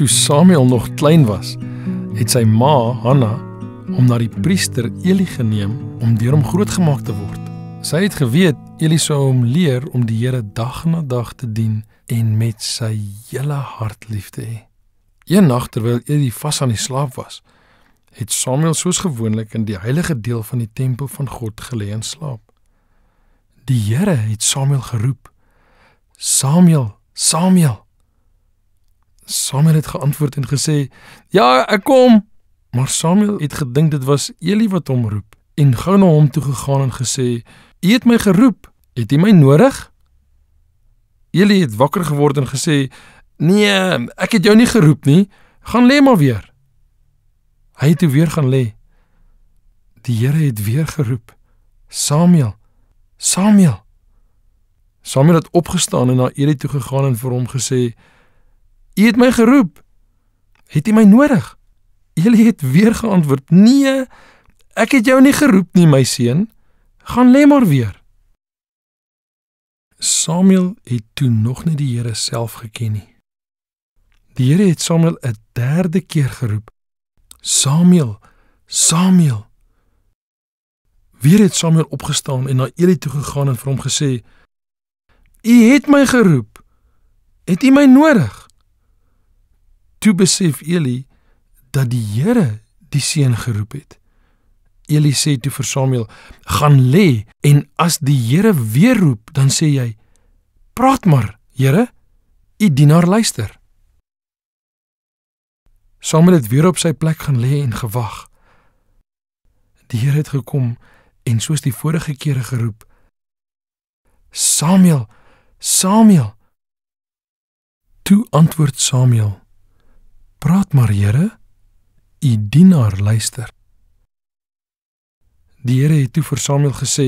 toe Samuel nog klein was, het sy ma, Hanna, hom na die priester Eli geneem om deur hom grootgemaak te word. Sy het geweet Eli sou hom leer om die Here dag na dag te dien en met sy hele hart lief te hê. Eendag terwyl Eli vas aan die slaap was, het Samuel soos gewoonlik in die heilige deel van die tempel van God gelê en slaap. Die Here het Samuel geroep. Samuel, Samuel, Samuel het geantwoord en gesê: "Ja, ek kom." Maar Samuel het gedink dit was Eli wat hom roep en gou na hom toe gegaan en gesê: "U het my geroep. Het U my nodig?" Eli het wakker geword en gesê: "Nee, ek het jou nie geroep nie. Gaan lê maar weer." Hy het toe weer gaan lê. Die Here het weer geroep: "Samuel, Samuel." Samuel het opgestaan en na Eli toe gegaan en vir hom gesê: U het my geroep. Het U my nodig? Elie het weer geantwoord: "Nee, ek het jou nie geroep nie, my seun. Gaan lê maar weer." Samuel het toe nog nie die Here self geken nie. Die Here het Samuel 'n derde keer geroep. "Samuel, Samuel." Weer het Samuel opgestaan en na Elie toe gegaan en vir hom gesê: "U het my geroep. Het U my nodig?" Toe besef Eli dat die Here die seun geroep het. Eli sê toe vir Samuel: "Gaan lê en as die Here weer roep, dan sê jy: Praat maar, Here. U dienaar luister." Samuel het weer op sy plek gaan lê en gewag. Die Here het gekom en soos die vorige kere geroep: "Samuel, Samuel." Toe antwoord Samuel: maar Here, u dienaar luister. Die Here het toe vir Samuel gesê: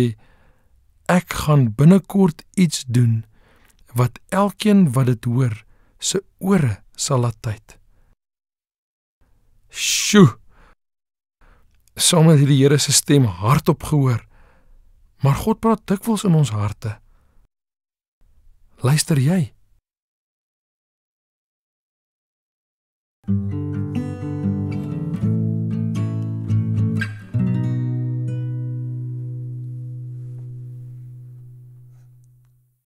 Ek gaan binnekort iets doen wat elkeen wat dit hoor se ore sal laat tyd. Sjoe. Samuel het die Here se stem hardop gehoor. Maar God praat dikwels in ons harte. Luister jy?